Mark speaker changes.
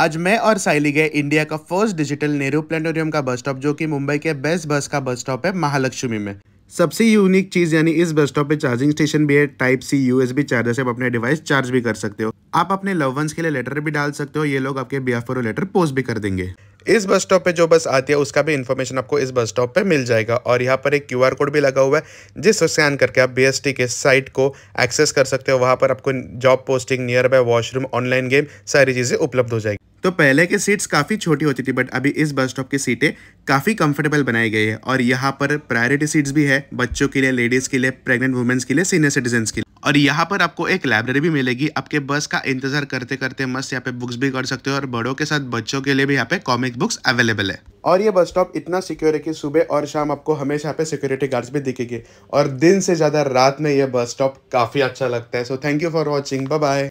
Speaker 1: आज मैं और साइली गए इंडिया का फर्स्ट डिजिटल नेहरू प्लेटोरियम का बस स्टॉप जो कि मुंबई के बेस्ट बस का बस स्टॉप है महालक्ष्मी में सबसे यूनिक चीज़ यानी इस बस स्टॉप पे चार्जिंग स्टेशन भी है टाइप सी यूएसबी चार्जर से आप अपने डिवाइस चार्ज भी कर सकते हो आप अपने लव वंस के लिए लेटर भी डाल सकते हो ये लोग आपके बिहाफ पर लेटर पोस्ट भी कर देंगे इस बस स्टॉप पे जो बस आती है उसका भी इन्फॉर्मेशन आपको इस बस स्टॉप पे मिल जाएगा और यहाँ पर एक क्यूआर कोड भी लगा हुआ है जिसको स्कैन करके आप बीएसटी के साइट को एक्सेस कर सकते हो वहाँ पर आपको job posting near by washroom online game सारी चीज़ें उपलब्ध हो जाएगी तो पहले की सीट्स काफ़ी छोटी होती थी बट अभी इस बस स्टॉप की सीटें काफ़ी कंफर्टेबल बनाई गई है और यहाँ पर प्रायोरिटी सीट्स भी है बच्चों के लिए लेडीज़ के लिए प्रेगनेंट वुमेंस के लिए सीनियर सिटीजन के लिए और यहाँ पर आपको एक लाइब्रेरी भी मिलेगी आपके बस का इंतजार करते करते मस्त यहाँ पे बुक्स भी कर सकते हो और बड़ों के साथ बच्चों के लिए भी यहाँ पे कॉमिक बुक्स अवेलेबल है और ये बस स्टॉप इतना सिक्योर है कि सुबह और शाम आपको हमेशा यहाँ पे सिक्योरिटी गार्ड्स भी दिखेगी और दिन से ज़्यादा रात में यह बस स्टॉप काफ़ी अच्छा लगता है so thank you for watching bye